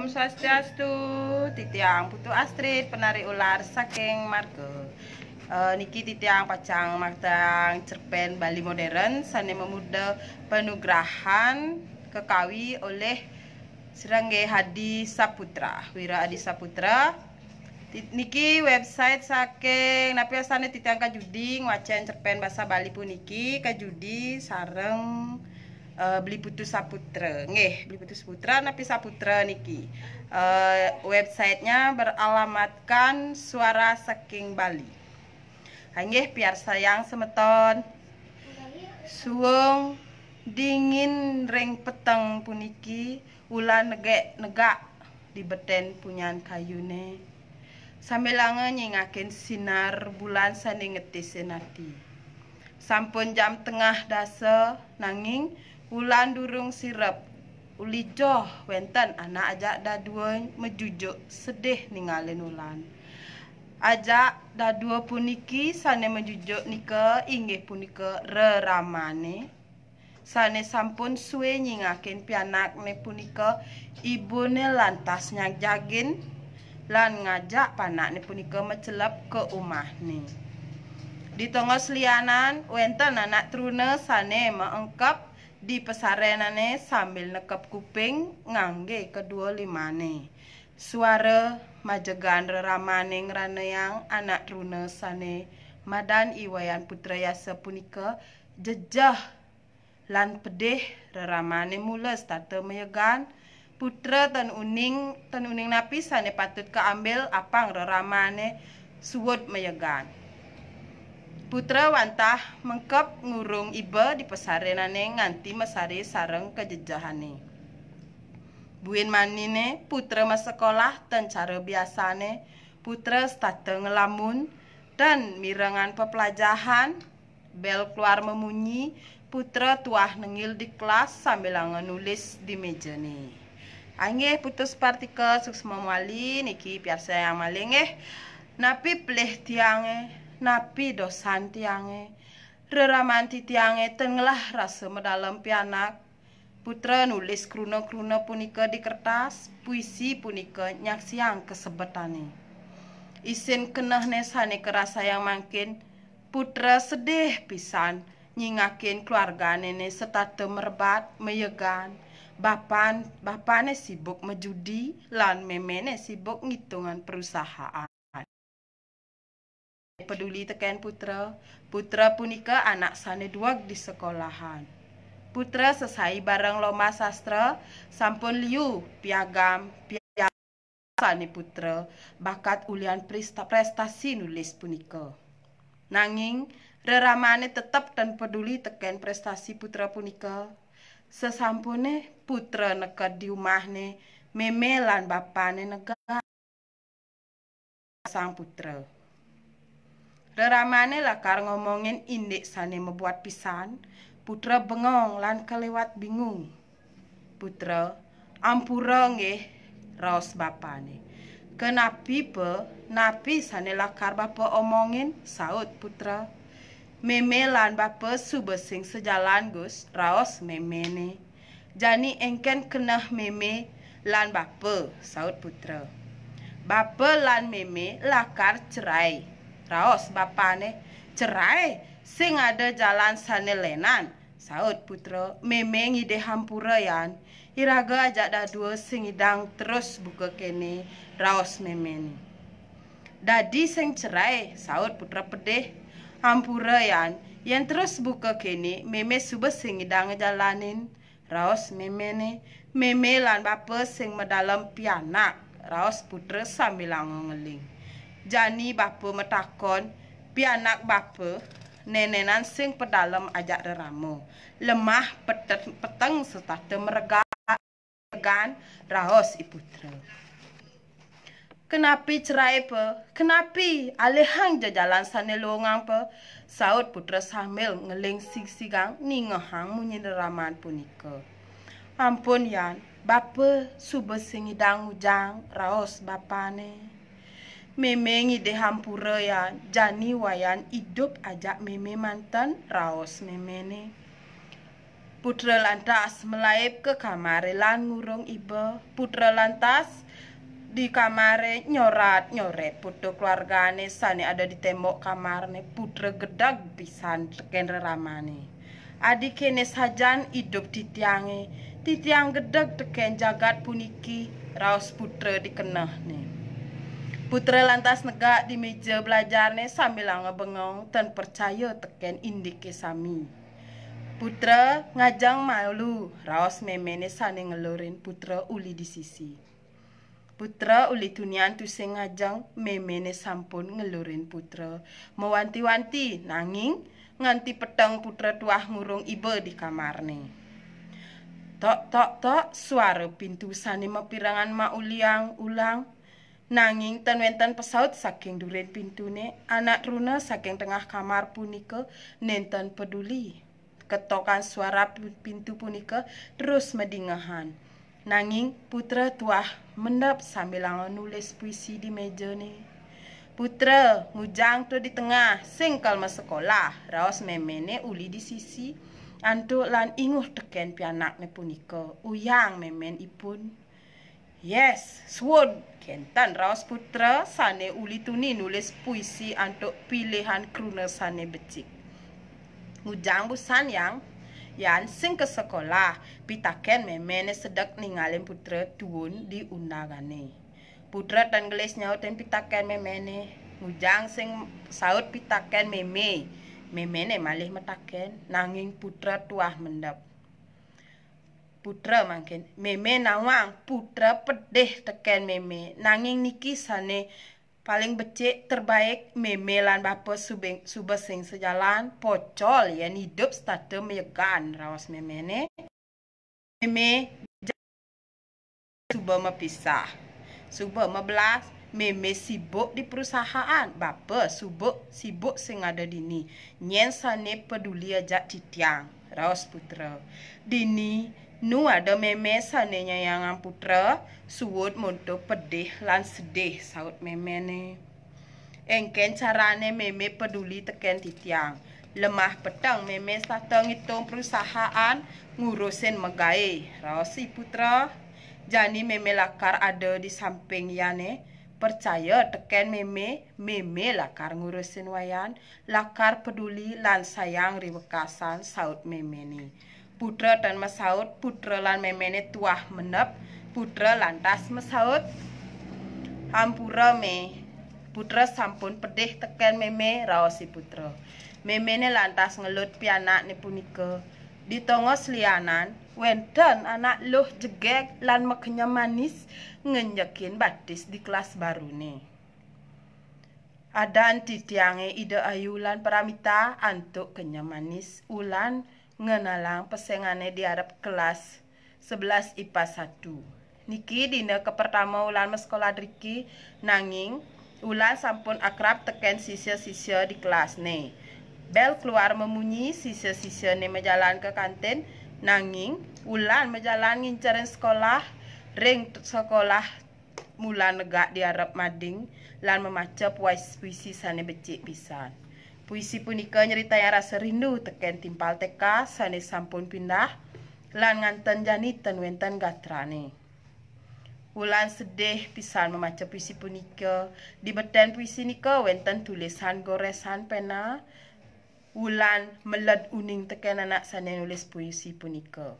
Om Swastiastu titiang Putu Astrid penari ular saking Margo Uh, niki titiang pacang martang cerpen Bali modern sane memuda penugrahan kekawi oleh Serangge Hadi Saputra Wira Adi Saputra niki website saking napi asane titiang kajudi ngwacan cerpen bahasa Bali pun niki kajudi sareng Eh, beli putus saputra ngeh beli putus saputra napi saputra niki uh, websitenya beralamatkan suara saking Bali Ngeh, biar sayang semeton suung dingin ring peteng puniki ulah negek negak di beten punyan kayune sambilange nyingaken sinar bulan sani ngetis senati sampun jam tengah dasa nanging Ulan durung sirap. Uli joh, wenten anak ajak dah dua mejujuk sedih ninggalin ulan. Ajak dah dua puniki sana mejujuk nike inge punike reramane. Sana sampun suwe nyingakin pianak ne punike ibu ne lantas nyajagin. Lan ngajak panak ne punike mecelep ke umah ne. Di tengah selianan, wenten anak truna sana mengengkap di pesarenane sambil nekep kuping ngangge kedua limane. Suara majegan reramane ngerana yang anak runa sane madan iwayan putra yasa punika jejah lan pedih reramane mula starta meyegan putra tan uning tan uning napis sane patut keambil apang reramane suwut meyegan. Putra wantah mengkep ngurung iba di pesarenane nganti mesari sareng kejejahane. Buin manine putra sekolah dan cara biasane putra state ngelamun dan mirengan pepelajahan bel keluar memunyi putra tuah nengil di kelas sambil nulis di meja nih. Angeh putus partikel suksma mali niki biasa yang maling eh napi pelih tiang eh napi dosan tiange reramanti tiange tenglah rasa medalem pianak putra nulis kruna-kruna punika di kertas puisi punika nyaksiang kesebetane isin keneh nesane kerasa yang makin putra sedih pisan nyingakin keluarga nenek serta merbat meyegan bapan bapane sibuk mejudi lan memene sibuk ngitungan perusahaan Peduli tekan putra. Putra punika anak dua di sekolahan. Putra sesai bareng lomba sastra sampun liu piagam piagam sane putra bakat ulian prestasi nulis punika. Nanging reramane tetap dan peduli tekan prestasi putra punika. Sesampune putra neket di umahne memelan bapane negara sang putra. Dramane lakar ngomongin indik sane membuat pisan. Putra bengong lan kelewat bingung. Putra, ampura nggih raos bapane. Kenapi be napi sane lakar bapa omongin saut putra. Meme lan bapa sube sing sejalan Gus raos memene. Jani engken kena meme lan bapa saut putra. Bapa lan meme lakar cerai. Raos bapane cerai sing ada jalan sane lenan. Saud putra memang ide hampura yan. Iraga ajak dah dua sing idang terus buka kene Raos memeni. Dadi sing cerai saud putra pedih hampura yan. Yang terus buka kene meme suba sing idang jalanin. Raos memeni meme lan bapa sing medalam pianak. Raos putra sambil ngeling. -nge jani bapa metakon pi anak bapa nenenan sing pedalam ajak derama lemah petet, peteng setata meregan raos iputra Kenapi cerai pe? Kenapi alihang je jalan sana longang pe? Saud putra sambil ngeling sig-sigang ni ngehang munyi neraman punika. Ampun Yan, bapa suba singidang ujang raos bapa ni. memang ide hampura ya jani wayan hidup ajak meme mantan raos meme ne putra lantas melaip ke kamar lan ngurung iba putra lantas di kamar nyorat nyoret putra keluargane sane ada di tembok kamar ne putra gedag pisan tekan ramane adik kene sajan hidup di tiange di tiang gedeg teken jagat puniki raus putra dikenah nih Putra lantas negak di meja belajarnya sambil bengong dan percaya teken indikasi sami. Putra ngajang malu, raos memene sane ngelurin putra uli di sisi. Putra uli tunian tu sing ngajang memene sampun ngelurin putra. Mewanti-wanti nanging nganti petang putra tuah ngurung iba di kamarne. Tok tok tok suara pintu sane mepirangan mauliang ulang Nanging ten wenten pesaut saking duren pintune, anak runa saking tengah kamar punika nenten peduli. Ketokan suara pintu punika terus medingahan. Nanging putra tuah mendap sambil nulis puisi di meja nih. Putra, mujang tuh di tengah, singkal mas sekolah, raos memene uli di sisi. antu lan inguh teken pianak ne punika, uyang memen ipun. Yes, Swon Kentan putra sane Tuni nulis puisi untuk pilihan kruna sane becik. Ujang busan yang yan sing ke sekolah pitaken memene sedak ninggalin putra tuun di undangane. Putra dan gelis nyautin pitaken memene. ngujang sing saut pitaken meme. Memene malih metaken nanging putra tuah mendap. putra mungkin. Meme nawang putra pedih tekan meme. Nanging niki sane paling becik terbaik meme lan bapa subing subesing sejalan pocol ya hidup stade megan rawas meme ne. Meme suba mepisah. Suba mebelas Meme sibuk di perusahaan. Bapa sibuk sibuk sing ada dini. Nyen sane peduli ajak titiang. Raos putra. Dini Nu ada meme sanenya yang putra suut muntuk pedih lan sedih saut meme ne. Engken carane meme peduli teken titiang. Lemah petang meme sateng itu perusahaan ngurusin megai. Rosi putra. Jani meme lakar ada di samping yane. Percaya teken meme, meme lakar ngurusin wayan. Lakar peduli lan sayang riwekasan saut meme ni. putra dan mesaut putra lan memene tuah menep putra lantas mesaut ampura me putra sampun pedih tekan meme rawosi putra memene lantas ngelut pianak ne punika ditongo selianan Wenton anak loh jegek lan mekenya manis ngenyekin batis di kelas baru nih. Adan titiange ide ayu lan paramita antuk kenyamanis manis ulan ngenalang pesengane Arab kelas 11 IPA 1. Niki dina ke pertama ulan sekolah Riki nanging ulan sampun akrab teken sisya-sisya di kelas ne. Bel keluar memunyi sisya-sisya ne menjalan ke kantin nanging ulan menjalan ngincerin sekolah ring sekolah mula negak di Arab mading lan memacap wis puisi sane becik pisan. Puisi punika nyerita yang rasa rindu teken timpal teka sani sampun pindah lan nganten jani ten wenten gatrane. Wulan sedih pisan memaca puisi punika. Di beten puisi nika wenten tulisan goresan pena. Wulan meled uning teken anak sani nulis puisi punika.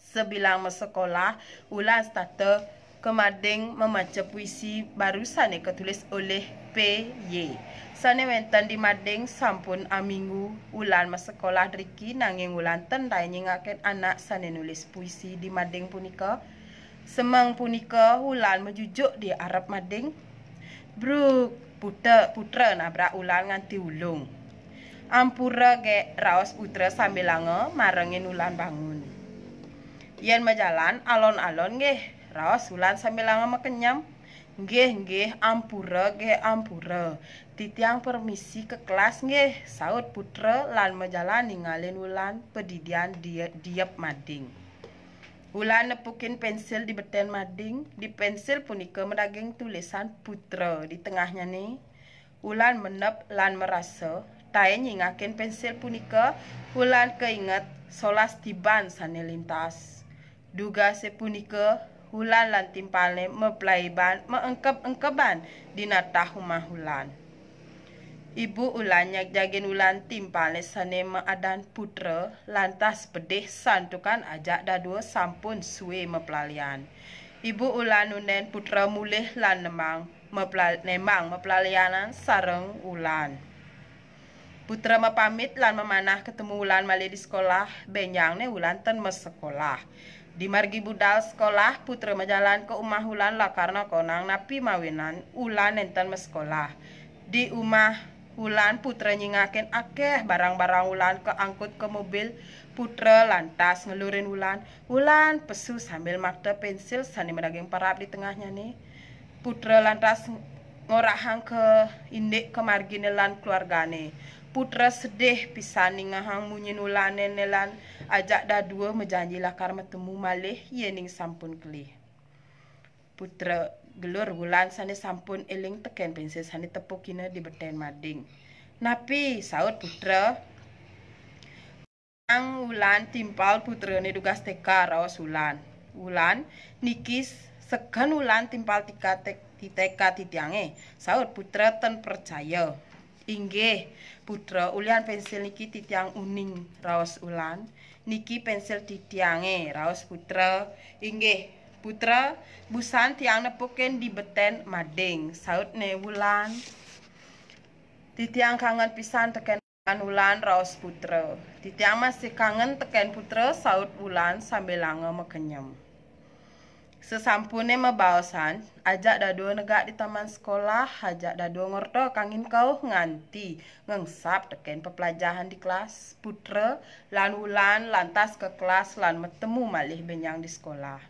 Sebilang masa sekolah, Wulan starter Kemadeng membaca puisi barusan yang ketulis oleh P.Y. Sane wenten di mading sampun aminggu ulan sekolah driki nanging ulan tendai nyingaken anak sane nulis puisi di mading punika. Semang punika ulan menjujuk di Arab mading, Bruk putra putra nabrak ulan nganti ulung. Ampura ge raos putra sambil lange marengin ulan bangun. Yen majalan alon-alon ge. Rasulan sambil lama mekenyam. Nggih nggih ampura nggih ampura. Titiang permisi ke kelas nggih, saut putra lan menjalani ngalin ulan pedidian dia, diep mading. Ulan nepukin pensil di beten mading, di pensil punika mendaging tulisan putra di tengahnya nih. Ulan menep lan merasa, Tain nyingakin pensil punika, Ulan keinget solas tiban sanelintas. lintas. Duga sepunika hulan lan timpale ban meengkep-engkeban dina hulan. Ibu ulannya jagen ulan timpale sane meadan putra lantas pedih santukan ajak dadu sampun suwe meplalian. Ibu ulan unen putra mulih lan nemang mepla, nemang meplalianan sareng ulan. Putra mepamit lan memanah ketemu ulan malih di sekolah, benyangne ulan ten mesekolah. Di margi budal sekolah putra majalan ke umah hulan lah karena konang napi mawinan ulan enten sekolah. Di umah hulan putra nyingaken akeh barang-barang ulan ke angkut ke mobil putra lantas ngelurin ulan. Ulan pesu sambil makta pensil sani mendaging parap di tengahnya nih. Putra lantas ngorahang ke indik ke nelan keluargane putra sedih pisaning ngahang nulane nelan ajak dadua menjanjilah karma temu malih yening sampun kelih. Putra gelur wulan sane sampun eling teken princess sane tepuk kina di beten mading. Napi saut putra Ang Wulan timpal putra ne tugas teka raos Wulan. Wulan nikis sekan Wulan timpal tika tek, di TK titiange. Saut putra ten percaya. Inggih, putra, ulian pensil niki titiang uning raos ulan. Niki pensil titiange raos putra. Inggih, putra, busan tiang nepuken di beten mading. Saut ne ulan. Titiang kangen pisan teken an ulan raos putra. Titiang masih kangen teken putra saut ulan sambil lange mekenyem. Sesampunnya mebawasan, ajak dadu negak di taman sekolah, ajak dadu ngerto kangen kau nganti, ngengsap teken pepelajahan di kelas, putra, lan ulan, lantas ke kelas, lan metemu malih benyang di sekolah.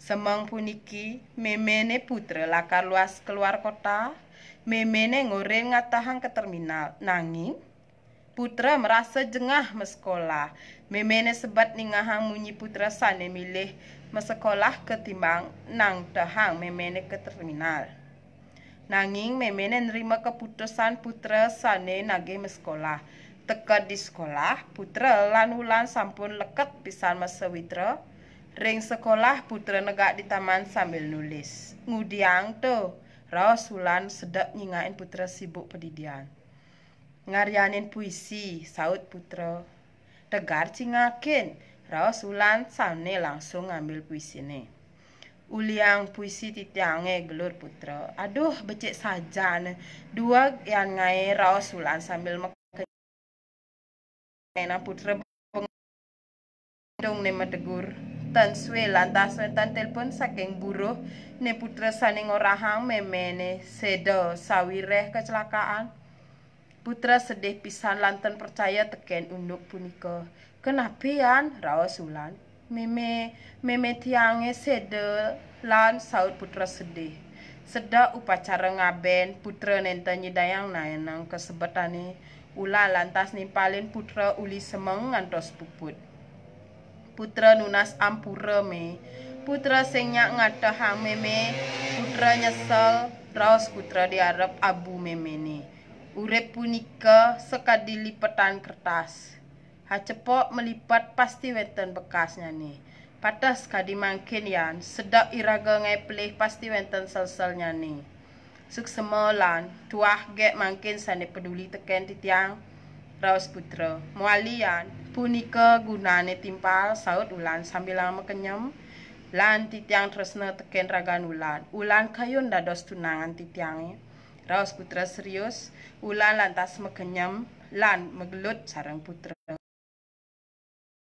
Semang puniki, memene putra lakar luas keluar kota, memene ngoreng ngatahan ke terminal, nangin, Putra merasa jengah me sekolah. Memene sebat ningahang munyi putra sana milih sekolah ketimbang nang dahang memene ke terminal. Nanging memene nerima keputusan putra sane nage sekolah. Teka di sekolah, putra lan wulan sampun leket pisan masa Ring sekolah putra negak di taman sambil nulis. Ngudiang to, Raos wulan sedap nyingain putra sibuk pendidian. Ngaryanin puisi, saut putra. Tegar cingakin, Raos wulan langsung langsung ngambil ini. Uliang puisi titiange gelur putra. Aduh becik sajan. Dua yang ngai Raos wulan sambil meken. Nena putra dong ne medegur. Tan suwe lantas wetan telpon saking buruh ne putra saning ora memene sedo sawireh kecelakaan. Putra sedih pisan lanten percaya teken unduk puniko. Kenapian, raos sulan, meme meme tiange sede lan saut putra sedih seda upacara ngaben putra nentanya dayang naenang kesebetane ula lantas nimpalin putra uli semeng ngantos puput putra nunas ampura me putra senyak nyak ngatahang meme putra nyesel raos putra diarep abu memene ure punika petan kertas Ha cepok melipat pasti wenten bekasnya ni. Patas kadi mangkin yan, sedap iraga ngai pelih pasti wenten sel-selnya ni. Suk semolan, tuah ge mangkin sane peduli teken titiang. Raus putra, mualian, punika gunane timpal saut ulan sambil lama kenyam. Lan titiang tresna teken ragan ulan. Ulan kayun dados tunangan titiang ni. Raus putra serius, ulan lantas mekenyam, lan megelut sarang putra.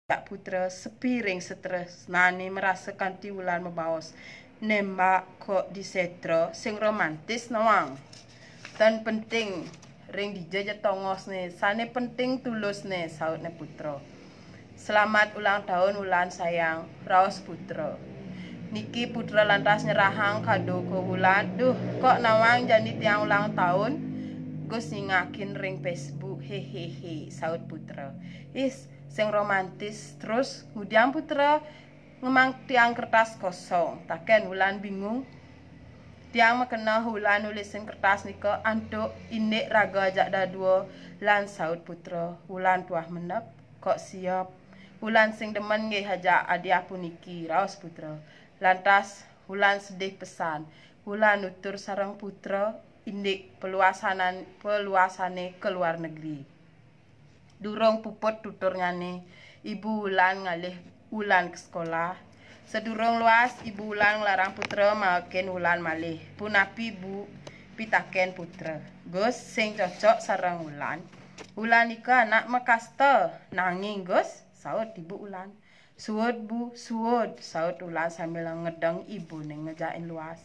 Pak Putra sepiring seterus nani merasakan tiulan membaos nembak kok di sing romantis noang dan penting ring dijajah tongos nih sane penting tulus nih sautnya Putra selamat ulang tahun ulan sayang Raos Putra Niki Putra lantas nyerahang kado ke Wulan duh kok nawang janit yang ulang tahun gue singakin ring Facebook hehehe saut Putra is sing romantis terus Hudiang Putra ngemang tiang kertas kosong taken Wulan bingung tiang mekena Wulan nulisin kertas niko antuk indik raga ajak dadua lan saud putra Wulan tuah menep kok siap Wulan sing demen ngeh hajak adiah puniki raos putra lantas Wulan sedih pesan Wulan nutur sarang putra indik peluasanan peluasane ke luar negeri durung puput tutur ngane ibu ulang ngalih ulang ke sekolah sedurung luas ibu ulang larang putra makin wulan malih punapi bu pitaken putra Gus sing cocok sarang ulang ulang iku anak mekaste nanging Gus saut ibu ulan suwud bu suwud saut ulan sambil ngedeng ibu neng ngejain luas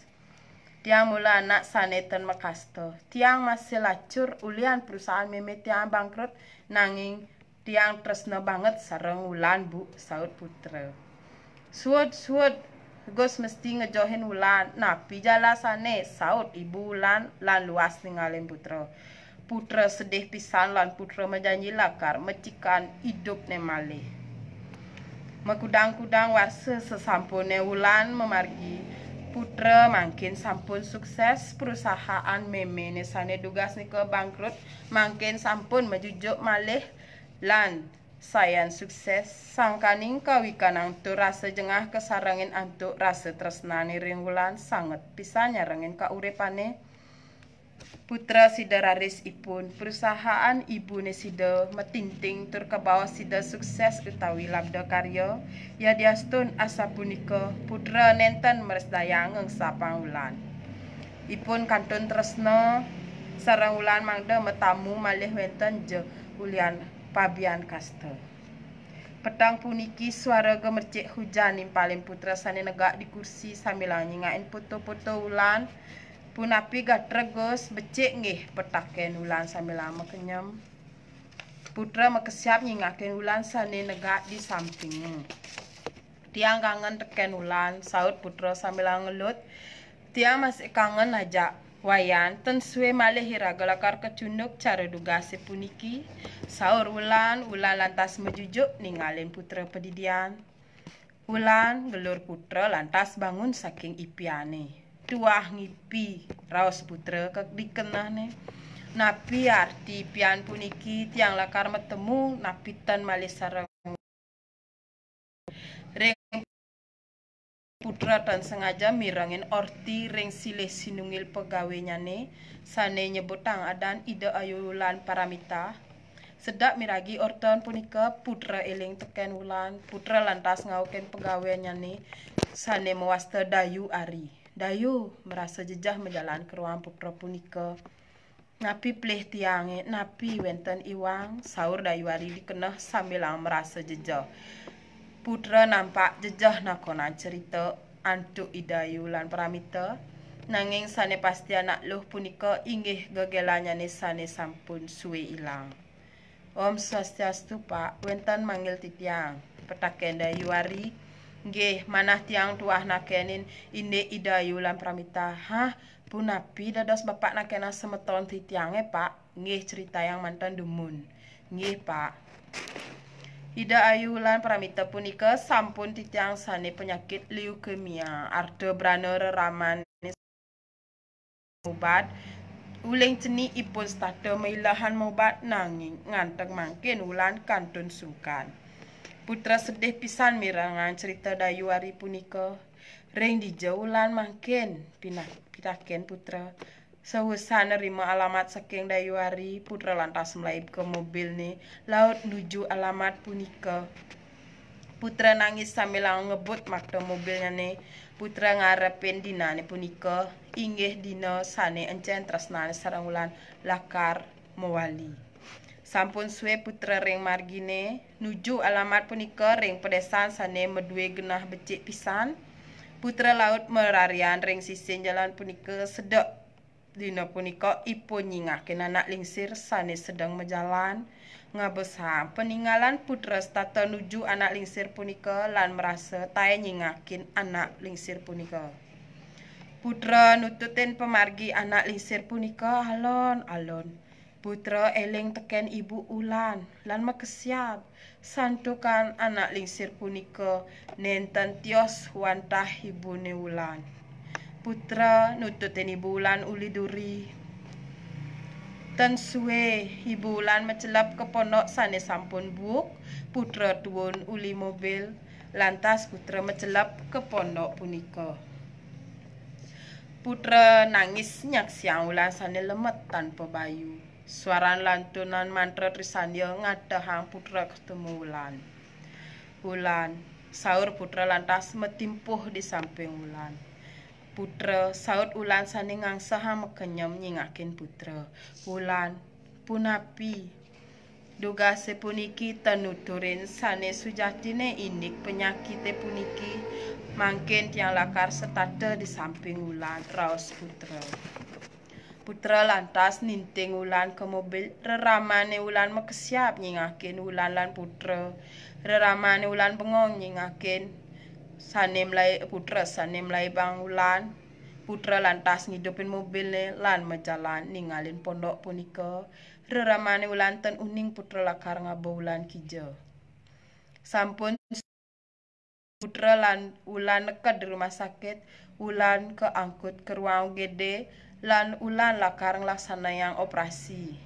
tiang mula anak sanetan makasto. Tiang masih lacur ulian perusahaan meme tiang bangkrut nanging tiang tresno banget sareng ulan bu saut putra. Suwud suwud Gus mesti ngejohin ulan. napi jalasane saut ibu ulan lan luas ninggalin putra. Putra sedih pisan lan putra menjanji lakar mecikan hidup ne malih. Mekudang-kudang warse sesampune wulan memargi Putra makin sampun sukses perusahaan meme nesane dugas niko bangkrut mangkin sampun mejujuk malih lan sayan sukses sangkaning kawikan angtu rasa jengah kesarangin antuk rasa tresnani ringulan sangat pisah nyarengin urepane putra sidararis ipun perusahaan ibune nesido metinting tur ke bawah sida sukses utawi labda karyo ya diastun asa putra nenten meresdayang sapang wulan ipun kantun tresna, sarang wulan mangde metamu malih wenten je ulian pabian kasta Petang puniki suara gemercik hujan yang putra sani negak di kursi sambil nyingain foto-foto ulan. pun api gak tregos becek nih petaken ulan sambil lama kenyam putra makesiap nyingaken ulan sani negak di samping tiang kangen teken ulan saut putra sambil ngelut tiang masih kangen aja wayan ten suwe malih hiragalakar kecunduk cara duga sepuniki saur ulan ulan lantas mejujuk ninggalin putra pedidian ulan gelur putra lantas bangun saking ipiane tuah ngipi raos putra ne napi arti pian puniki tiang lakar metemu tan malih sarang ring putra tan sengaja mirangin orti reng sile sinungil pegawainya ne sane nyebutang adan ide ayulan paramita sedak miragi orton punika putra eling teken wulan putra lantas ngauken pegawainya ne sane mewaster dayu ari Dayu merasa jejah menjalan ke ruang peperapunika. Napi pleh tiangnya, napi wenten iwang, sahur Dayu hari dikenah sambilang merasa jejah. Putra nampak jejah nakonan cerita antuk idayu lan peramita. Nanging sane pasti anak luh punika ingih gegelanya ni sane sampun suwe ilang. Om swastiastu pak, wentan manggil titiang. Petak kenda yuari. nge manah tiang tuah nakenin ine idayulan pramita ha punapi dadas bapak nakena semeton ti tiange pak nge cerita yang mantan dumun nge pak Ida ayulan pramita punika sampun titiang sane penyakit leukemia arde brane reraman obat uling ceni ipun stade meilahan mobat nanging nganteng mangkin ulan kantun sungkan Putra sedih pisan mirangan cerita dayuari punika. Ring dijaulan mangkin pinah ken putra. Sewusan nerima alamat saking dayuari, putra lantas melayu ke mobil nih, laut nuju alamat punika. Putra nangis sambil ngebut makta mobilnya nih. Putra ngarepin dina nih punika, inggih dina sane encen tresnane sarang wulan lakar mewali. Sampun suwe putra ring margine, nuju alamat punika ring pedesaan sane medue genah becik pisan Putra Laut Merarian ring sisin jalan punika sedek dina punika ipo nyingaken anak lingsir sane sedang mejalan ngabesa peninggalan putra stata nuju anak lingsir punika lan merasa tae nyingakin anak lingsir punika putra nututin pemargi anak lingsir punika alon-alon Putra eling teken Ibu Ulan lan megesiap santukan anak lingsir punika nenten tios wantah ne Ulan. Putra nututeni Ibu Ulan uli duri. Ten suwe Ibu Ulan mecelap ke pondok sane sampun buk. putra tuun uli mobil, lantas putra mecelap ke pondok punika. Putra nangis nyaksian ulan sane lemet tanpa bayu. Suaran lantunan mantra trisanya ngadahang putra ketemu Wulan. Wulan, sahur putra lantas metimpuh di samping Wulan. Putra, saut Wulan saningang saham kenyam nyingakin putra. Wulan, punapi. Duga sepuniki tenuturin sane sujatine indik penyakite puniki. Mangkin tiang lakar setade di samping Wulan, raus putra. Putra lantas ninting ulan ke mobil. Reramane Wulan mekesiap nyingakin ulan lan Putra. Reramane ulan bengong nyingakin. Sanem lai Putra sanem lai bang ulan. Putra lantas ngidupin mobilnya lan mejalan ningalin pondok punika. Reramane Wulan ten uning Putra lakar ngabo ulan kija. Sampun Putra lan ulan neket di rumah sakit, Ulan keangkut ke ruang gede, lan ulan lakarang yang operasi.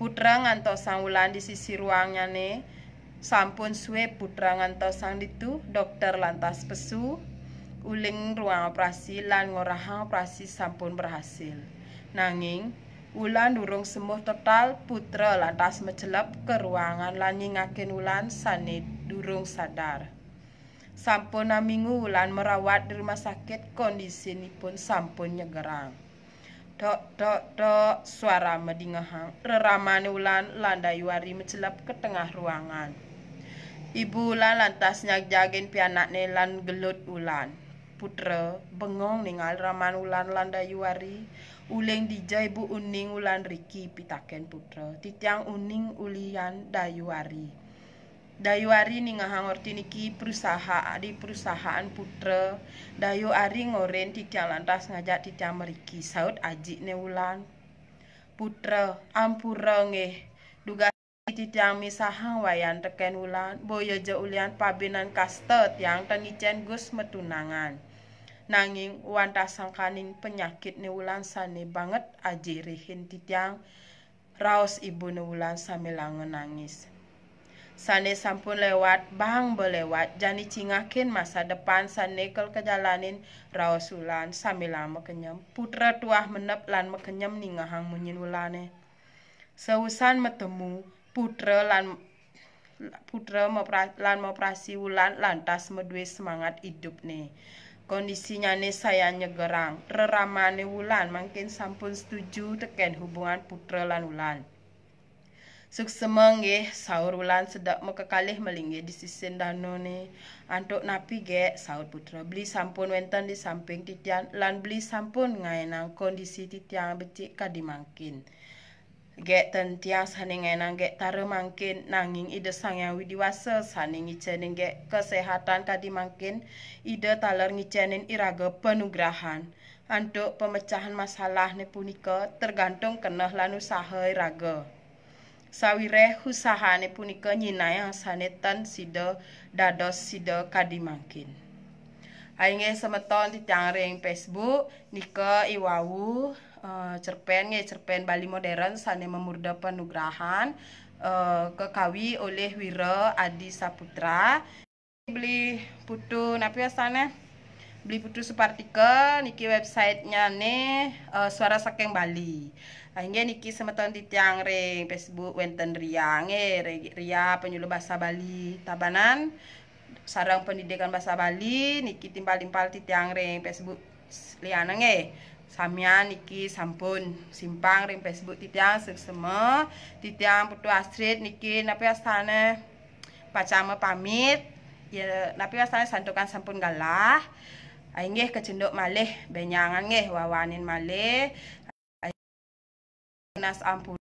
Putra ngantosang sang ulan di sisi ruangnya ne. sampun suwe putra ngantosang sang ditu, dokter lantas pesu, uling ruang operasi lan ngorahang operasi sampun berhasil. Nanging, ulan durung sembuh total, putra lantas mecelep ke ruangan lan ngingakin ulan sane durung sadar. Sampun minggu ulan merawat di rumah sakit kondisi pun sampun nyegerang dok dok dok suara medingehang reramane ulan landai wari mencelap ke tengah ruangan ibu ulan lantas nyagjagen pianakne lan gelut ulan putra bengong ningal raman ulan landai wari uling dijai bu uning ulan riki pitaken putra titiang uning ulian dayuari Dayu ari ni ngahangorti niki perusahaan di perusahaan putra. Dayu ari ngoren titiang lantas ngajak titiang meriki saut aji neulan. Putra ampura ngeh. Duga titiang misahang wayan teken ulan. Boyo je ulian pabinan kastet yang tenicen gus metunangan. Nanging wantas sangkaning penyakit neulan sane banget aji rihin titiang. Raos ibu neulan sambil nangis. Sane sampun lewat, Bang belewat, jani cingakin masa depan kel kejalanin sambil samila mekenyem. Putra tuah menep lan mekenyem ningahang munyin wulane. Seusan metemu, putra lan putra mepra, lan meprasi wulan lantas medue semangat hidup nih. Kondisinya nih saya nyegerang, reramane wulan makin sampun setuju teken hubungan putra lan wulan suk semengge sahur ulan sedak mekekalih melingge di sisin danone antuk napi ge sahur putra beli sampun wenten di samping titian lan beli sampun ngaenang kondisi titian becik kadimangkin Gek ten tiang saning enang ge tare mangkin nanging ide sang yang widiwasa saning ngicenin ge kesehatan kadi mangkin ide taler ngicenin iraga penugrahan. Antuk pemecahan masalah ne punika tergantung kena lan usaha iraga. Sawireh usahane punika sana tan sida dados sida kadhi mangkin. Ainge semeton titangring Facebook nika ke uh, cerpen nge cerpen Bali modern sane memurda penugrahan uh, kekawi oleh Wira Adi Saputra. Beli putu napi sana beli putu separtikel niki websitenya nih eh, uh, suara saking Bali hingga nah, niki semeton titiang ring Facebook wenten riang eh ria penyuluh bahasa Bali tabanan sarang pendidikan bahasa Bali niki timbal-timbal titiang ring Facebook lianeng eh samian niki sampun simpang ring Facebook titiang semua titiang putu Astrid niki napi astane pacama pamit ya napi astane santukan sampun galah ay kecendok kecenduk malih benyangan ngeh wawanin malih nas ampun